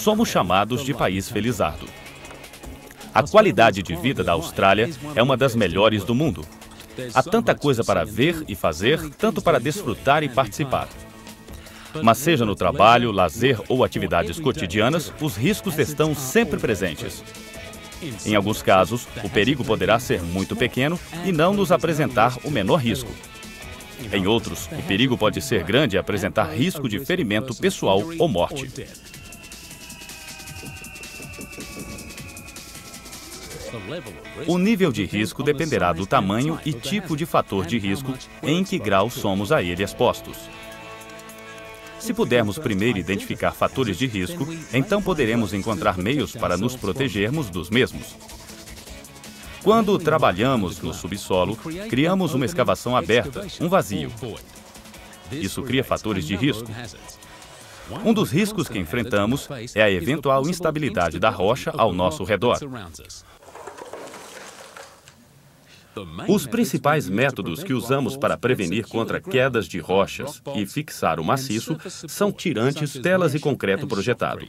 somos chamados de país felizardo. A qualidade de vida da Austrália é uma das melhores do mundo. Há tanta coisa para ver e fazer, tanto para desfrutar e participar. Mas seja no trabalho, lazer ou atividades cotidianas, os riscos estão sempre presentes. Em alguns casos, o perigo poderá ser muito pequeno e não nos apresentar o menor risco. Em outros, o perigo pode ser grande e apresentar risco de ferimento pessoal ou morte. O nível de risco dependerá do então, tamanho é e tipo de fator de então, risco é em que grau somos a ele expostos. Se pudermos primeiro identificar fatores de risco, então poderemos encontrar meios para nos protegermos dos mesmos. Quando trabalhamos no subsolo, criamos uma escavação aberta, um vazio. Isso cria fatores de risco. Um dos riscos que enfrentamos é a eventual instabilidade da rocha ao nosso redor. Os é principais métodos que usamos para prevenir contra quedas de rochas e fixar o maciço são tirantes, telas e concreto projetado.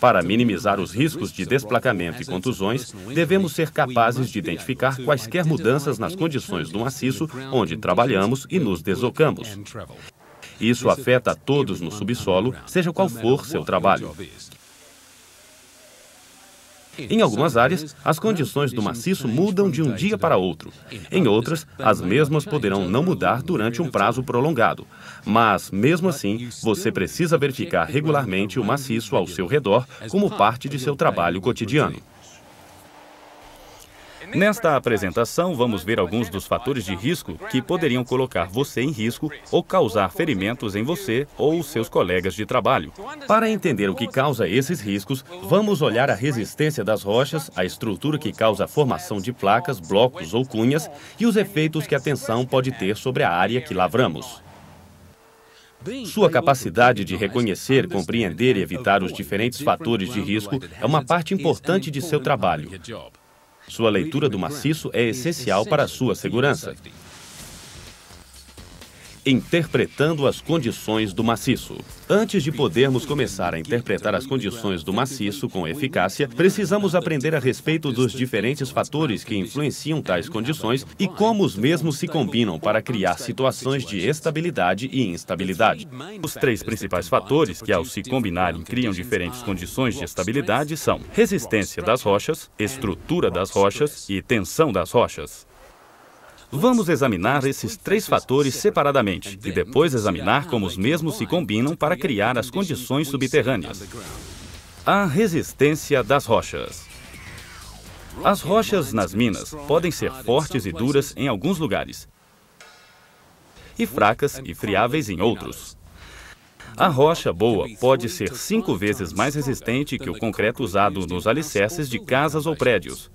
Para minimizar os riscos de desplacamento e contusões, devemos ser capazes de identificar quaisquer mudanças é nas condições do maciço onde trabalhamos e nos deslocamos. Isso afeta a todos no subsolo, seja qual for seu trabalho. Em algumas áreas, as condições do maciço mudam de um dia para outro. Em outras, as mesmas poderão não mudar durante um prazo prolongado. Mas, mesmo assim, você precisa verificar regularmente o maciço ao seu redor como parte de seu trabalho cotidiano. Nesta apresentação, vamos ver alguns dos fatores de risco que poderiam colocar você em risco ou causar ferimentos em você ou seus colegas de trabalho. Para entender o que causa esses riscos, vamos olhar a resistência das rochas, a estrutura que causa a formação de placas, blocos ou cunhas e os efeitos que a tensão pode ter sobre a área que lavramos. Sua capacidade de reconhecer, compreender e evitar os diferentes fatores de risco é uma parte importante de seu trabalho. Sua leitura do maciço é essencial para a sua segurança interpretando as condições do maciço. Antes de podermos começar a interpretar as condições do maciço com eficácia, precisamos aprender a respeito dos diferentes fatores que influenciam tais condições e como os mesmos se combinam para criar situações de estabilidade e instabilidade. Os três principais fatores que, ao se combinarem, criam diferentes condições de estabilidade são resistência das rochas, estrutura das rochas e tensão das rochas. Vamos examinar esses três fatores separadamente e depois examinar como os mesmos se combinam para criar as condições subterrâneas. A resistência das rochas. As rochas nas minas podem ser fortes e duras em alguns lugares, e fracas e friáveis em outros. A rocha boa pode ser cinco vezes mais resistente que o concreto usado nos alicerces de casas ou prédios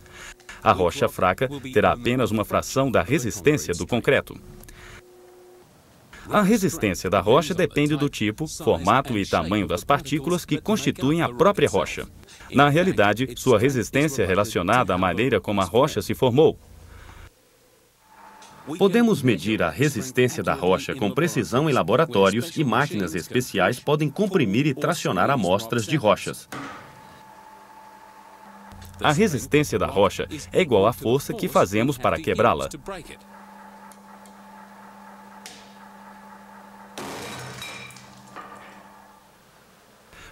a rocha fraca terá apenas uma fração da resistência do concreto. A resistência da rocha depende do tipo, formato e tamanho das partículas que constituem a própria rocha. Na realidade, sua resistência é relacionada à maneira como a rocha se formou. Podemos medir a resistência da rocha com precisão em laboratórios e máquinas especiais podem comprimir e tracionar amostras de rochas. A resistência da rocha é igual à força que fazemos para quebrá-la.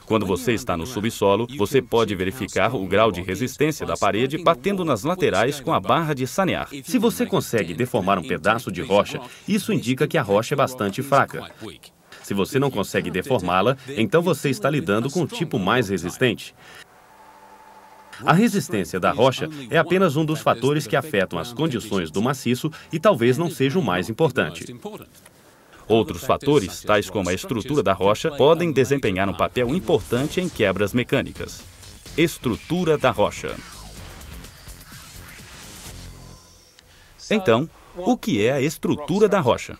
Quando você está no subsolo, você pode verificar o grau de resistência da parede batendo nas laterais com a barra de sanear. Se você consegue deformar um pedaço de rocha, isso indica que a rocha é bastante fraca. Se você não consegue deformá-la, então você está lidando com um tipo mais resistente. A resistência da rocha é apenas um dos fatores que afetam as condições do maciço e talvez não seja o mais importante. Outros fatores, tais como a estrutura da rocha, podem desempenhar um papel importante em quebras mecânicas. Estrutura da rocha. Então, o que é a estrutura da rocha?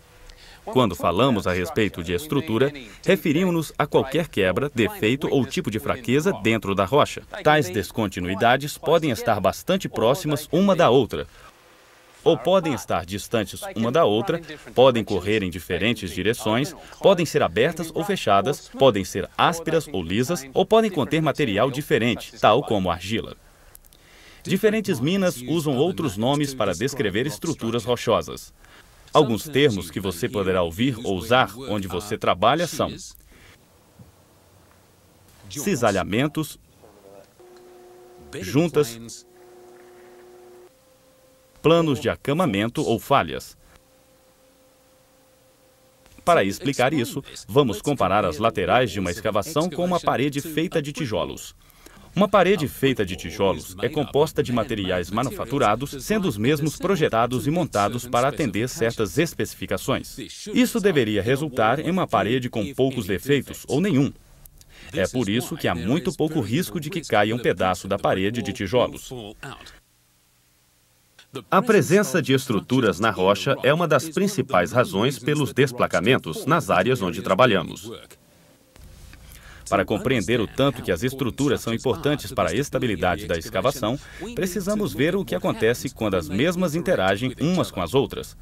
Quando falamos a respeito de estrutura, referimos-nos a qualquer quebra, defeito ou tipo de fraqueza dentro da rocha. Tais descontinuidades podem estar bastante próximas uma da outra, ou podem estar distantes uma da outra, podem correr em diferentes direções, podem ser abertas ou fechadas, podem ser ásperas ou lisas, ou podem conter material diferente, tal como argila. Diferentes minas usam outros nomes para descrever estruturas rochosas. Alguns termos que você poderá ouvir ou usar onde você trabalha são cisalhamentos, juntas, planos de acamamento ou falhas. Para explicar isso, vamos comparar as laterais de uma escavação com uma parede feita de tijolos. Uma parede feita de tijolos é composta de materiais manufaturados, sendo os mesmos projetados e montados para atender certas especificações. Isso deveria resultar em uma parede com poucos defeitos ou nenhum. É por isso que há muito pouco risco de que caia um pedaço da parede de tijolos. A presença de estruturas na rocha é uma das principais razões pelos desplacamentos nas áreas onde trabalhamos. Para compreender o tanto que as estruturas são importantes para a estabilidade da escavação, precisamos ver o que acontece quando as mesmas interagem umas com as outras.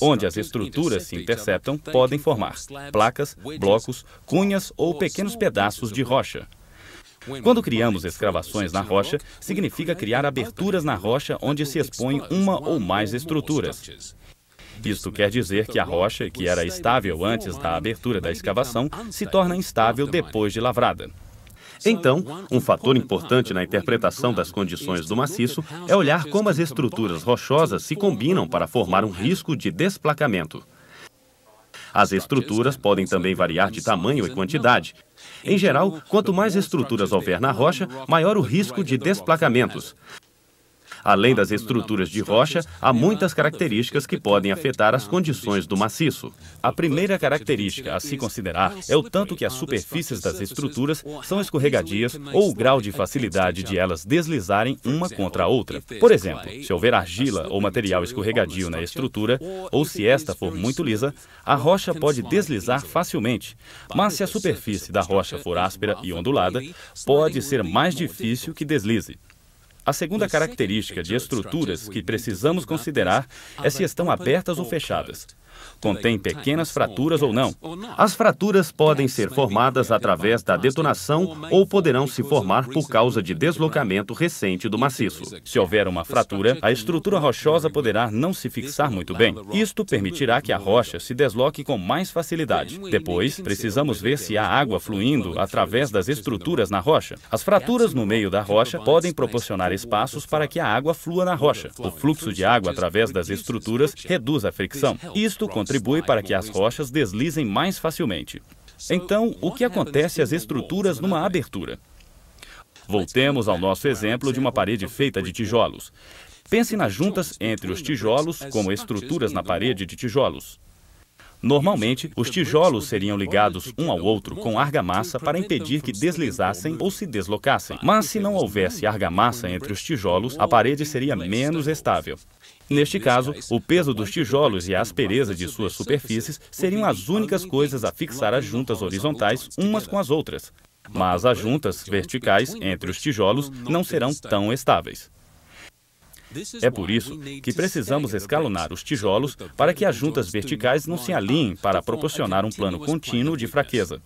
Onde as estruturas se interceptam, podem formar placas, blocos, cunhas ou pequenos pedaços de rocha. Quando criamos escavações na rocha, significa criar aberturas na rocha onde se expõem uma ou mais estruturas. Isto quer dizer que a rocha, que era estável antes da abertura da escavação, se torna instável depois de lavrada. Então, um fator importante na interpretação das condições do maciço é olhar como as estruturas rochosas se combinam para formar um risco de desplacamento. As estruturas podem também variar de tamanho e quantidade. Em geral, quanto mais estruturas houver na rocha, maior o risco de desplacamentos. Além das estruturas de rocha, há muitas características que podem afetar as condições do maciço. A primeira característica a se considerar é o tanto que as superfícies das estruturas são escorregadias ou o grau de facilidade de elas deslizarem uma contra a outra. Por exemplo, se houver argila ou material escorregadio na estrutura, ou se esta for muito lisa, a rocha pode deslizar facilmente. Mas se a superfície da rocha for áspera e ondulada, pode ser mais difícil que deslize. A segunda característica de estruturas que precisamos considerar é se estão abertas ou fechadas contém pequenas fraturas ou não. As fraturas podem ser formadas através da detonação ou poderão se formar por causa de deslocamento recente do maciço. Se houver uma fratura, a estrutura rochosa poderá não se fixar muito bem. Isto permitirá que a rocha se desloque com mais facilidade. Depois, precisamos ver é, se há água fluindo através das estruturas na rocha. As fraturas no meio da rocha podem proporcionar espaços para que a água flua na rocha. O fluxo de água através das estruturas reduz a fricção. Isto isso contribui para que as rochas deslizem mais facilmente. Então, o que acontece às estruturas numa abertura? Voltemos ao nosso exemplo de uma parede feita de tijolos. Pense nas juntas entre os tijolos como estruturas na parede de tijolos. Normalmente, os tijolos seriam ligados um ao outro com argamassa para impedir que deslizassem ou se deslocassem. Mas se não houvesse argamassa entre os tijolos, a parede seria menos estável. Neste caso, o é peso dos tijolos e a aspereza de suas superfícies assim, seriam as únicas coisas a fixar as juntas horizontais umas com as outras. Mas as juntas verticais entre os tijolos não serão tão estáveis. É por isso que precisamos escalonar os tijolos para que as juntas verticais não se alinhem para proporcionar um plano contínuo de fraqueza.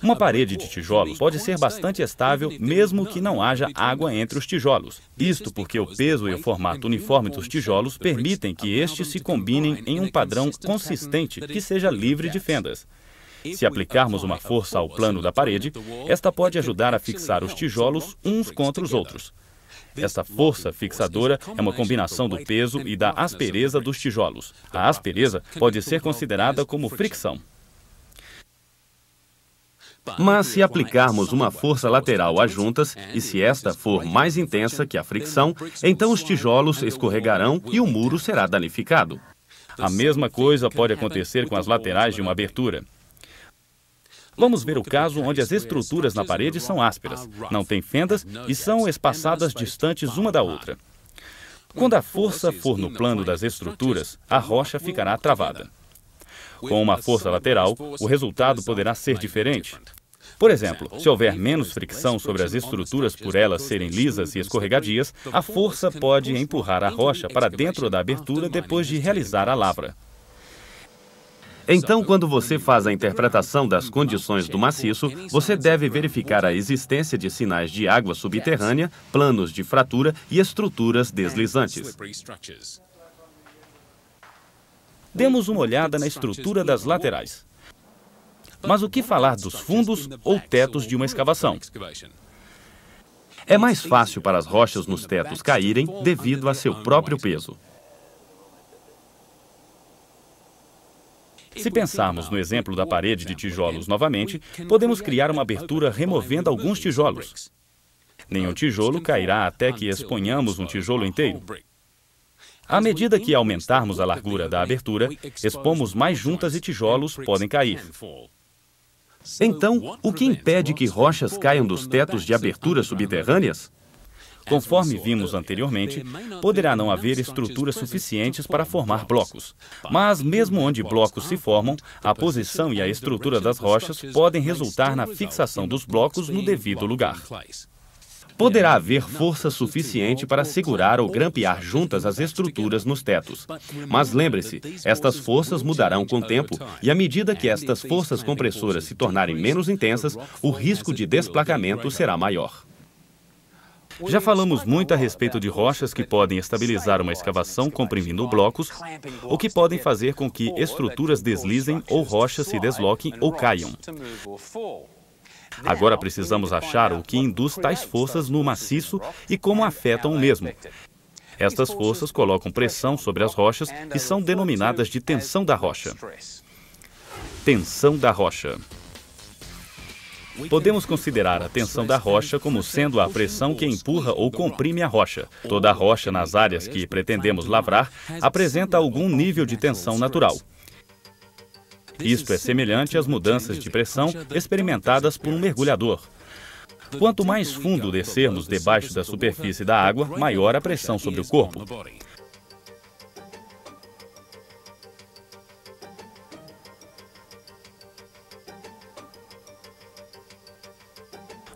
Uma parede de tijolo pode ser bastante estável mesmo que não haja água entre os tijolos. Isto porque o peso e o formato uniforme dos tijolos permitem que estes se combinem em um padrão consistente que seja livre de fendas. Se aplicarmos uma força ao plano da parede, esta pode ajudar a fixar os tijolos uns contra os outros. Esta força fixadora é uma combinação do peso e da aspereza dos tijolos. A aspereza pode ser considerada como fricção. Mas se aplicarmos uma força lateral às juntas, e se esta for mais intensa que a fricção, então os tijolos escorregarão e o muro será danificado. A mesma coisa pode acontecer com as laterais de uma abertura. Vamos ver o caso onde as estruturas na parede são ásperas, não têm fendas e são espaçadas distantes uma da outra. Quando a força for no plano das estruturas, a rocha ficará travada. Com uma força lateral, o resultado poderá ser diferente. Por exemplo, se houver menos fricção sobre as estruturas por elas serem lisas e escorregadias, a força pode empurrar a rocha para dentro da abertura depois de realizar a lavra. Então, quando você faz a interpretação das condições do maciço, você deve verificar a existência de sinais de água subterrânea, planos de fratura e estruturas deslizantes. Demos uma olhada na estrutura das laterais. Mas o que falar dos fundos ou tetos de uma escavação? É mais fácil para as rochas nos tetos caírem devido a seu próprio peso. Se pensarmos no exemplo da parede de tijolos novamente, podemos criar uma abertura removendo alguns tijolos. Nenhum tijolo cairá até que exponhamos um tijolo inteiro. À medida que aumentarmos a largura da abertura, expomos mais juntas e tijolos podem cair. Então, o que impede que rochas caiam dos tetos de aberturas subterrâneas? Conforme vimos anteriormente, poderá não haver estruturas suficientes para formar blocos. Mas, mesmo onde blocos se formam, a posição e a estrutura das rochas podem resultar na fixação dos blocos no devido lugar poderá haver força suficiente para segurar ou grampear juntas as estruturas nos tetos. Mas lembre-se, estas forças mudarão com o tempo e à medida que estas forças compressoras se tornarem menos intensas, o risco de desplacamento será maior. Já falamos muito a respeito de rochas que podem estabilizar uma escavação comprimindo blocos, ou que podem fazer com que estruturas deslizem ou rochas se desloquem ou caiam. Agora precisamos achar o que induz tais forças no maciço e como afetam o mesmo. Estas forças colocam pressão sobre as rochas e são denominadas de tensão da rocha. Tensão da rocha. Podemos considerar a tensão da rocha como sendo a pressão que empurra ou comprime a rocha. Toda a rocha nas áreas que pretendemos lavrar apresenta algum nível de tensão natural. Isto é semelhante às mudanças de pressão experimentadas por um mergulhador. Quanto mais fundo descermos debaixo da superfície da água, maior a pressão sobre o corpo.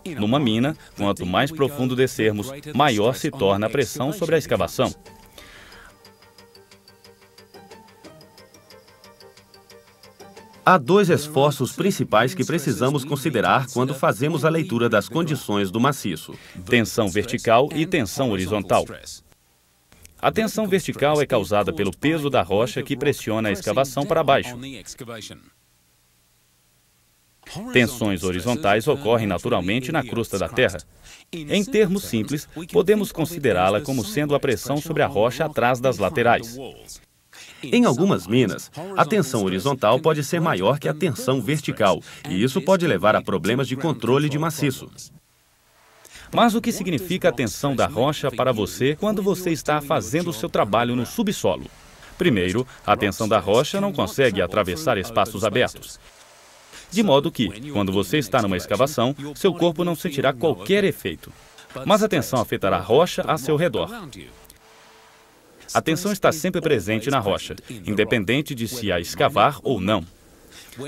Numa mina, quanto mais profundo descermos, maior se torna a pressão sobre a escavação. Há dois esforços principais que precisamos considerar quando fazemos a leitura das condições do maciço: tensão vertical e tensão horizontal. A tensão vertical é causada pelo peso da rocha que pressiona a escavação para baixo. Tensões horizontais ocorrem naturalmente na crosta da Terra. Em termos simples, podemos considerá-la como sendo a pressão sobre a rocha atrás das laterais. Em algumas minas, a tensão horizontal pode ser maior que a tensão vertical, e isso pode levar a problemas de controle de maciço. Mas o que significa a tensão da rocha para você quando você está fazendo o seu trabalho no subsolo? Primeiro, a tensão da rocha não consegue atravessar espaços abertos. De modo que, quando você está numa escavação, seu corpo não sentirá qualquer efeito. Mas a tensão afetará a rocha a seu redor. A tensão está sempre presente na rocha, independente de se a escavar ou não.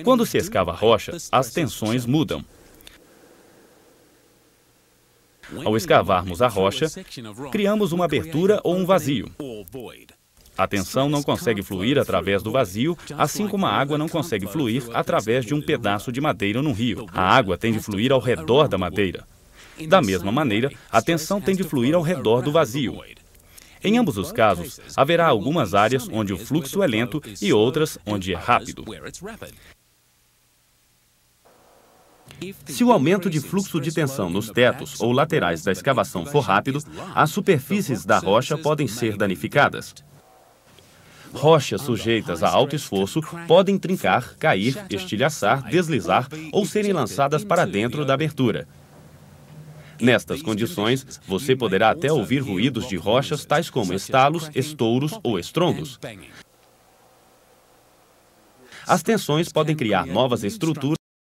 Quando se escava a rocha, as tensões mudam. Ao escavarmos a rocha, criamos uma abertura ou um vazio. A tensão não consegue fluir através do vazio, assim como a água não consegue fluir através de um pedaço de madeira num rio. A água tem de fluir ao redor da madeira. Da mesma maneira, a tensão tem de fluir ao redor do vazio. Em ambos os casos, haverá algumas áreas onde o fluxo é lento e outras onde é rápido. Se o aumento de fluxo de tensão nos tetos ou laterais da escavação for rápido, as superfícies da rocha podem ser danificadas. Rochas sujeitas a alto esforço podem trincar, cair, estilhaçar, deslizar ou serem lançadas para dentro da abertura. Nestas condições, você poderá até ouvir ruídos de rochas, tais como estalos, estouros ou estrondos. As tensões podem criar novas estruturas.